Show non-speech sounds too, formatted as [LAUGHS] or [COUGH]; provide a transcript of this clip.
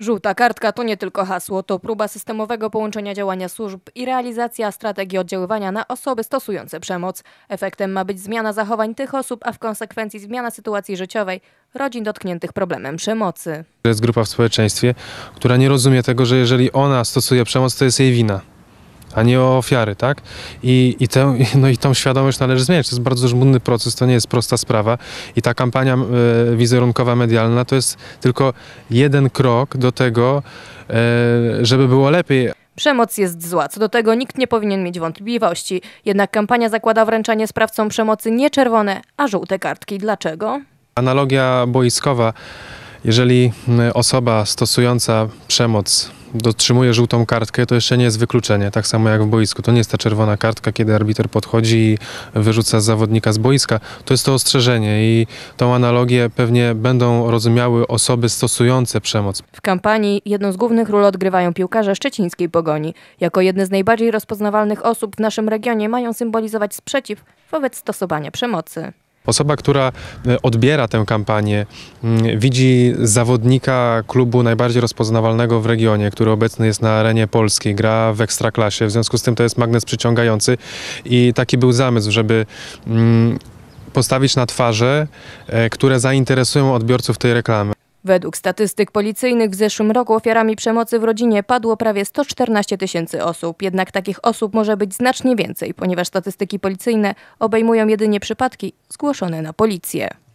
Żółta kartka to nie tylko hasło, to próba systemowego połączenia działania służb i realizacja strategii oddziaływania na osoby stosujące przemoc. Efektem ma być zmiana zachowań tych osób, a w konsekwencji zmiana sytuacji życiowej rodzin dotkniętych problemem przemocy. Jest grupa w społeczeństwie, która nie rozumie tego, że jeżeli ona stosuje przemoc, to jest jej wina a nie o ofiary, tak? I, i, tę, [LAUGHS] no i tą świadomość należy zmieniać. To jest bardzo żmudny proces, to nie jest prosta sprawa. I ta kampania y, wizerunkowa, medialna to jest tylko jeden krok do tego, y, żeby było lepiej. Przemoc jest zła, co do tego nikt nie powinien mieć wątpliwości. Jednak kampania zakłada wręczanie sprawcom przemocy nie czerwone, a żółte kartki. Dlaczego? Analogia boiskowa. Jeżeli osoba stosująca przemoc dotrzymuje żółtą kartkę, to jeszcze nie jest wykluczenie. Tak samo jak w boisku. To nie jest ta czerwona kartka, kiedy arbiter podchodzi i wyrzuca zawodnika z boiska. To jest to ostrzeżenie i tą analogię pewnie będą rozumiały osoby stosujące przemoc. W kampanii jedną z głównych ról odgrywają piłkarze szczecińskiej Pogoni. Jako jedne z najbardziej rozpoznawalnych osób w naszym regionie mają symbolizować sprzeciw wobec stosowania przemocy. Osoba, która e, odbiera tę kampanię, mm, widzi zawodnika klubu najbardziej rozpoznawalnego w regionie, który obecny jest na arenie polskiej, gra w ekstraklasie. W związku z tym to jest magnes przyciągający i taki był zamysł, żeby mm, postawić na twarze, e, które zainteresują odbiorców tej reklamy. Według statystyk policyjnych w zeszłym roku ofiarami przemocy w rodzinie padło prawie 114 tysięcy osób. Jednak takich osób może być znacznie więcej, ponieważ statystyki policyjne obejmują jedynie przypadki zgłoszone na policję.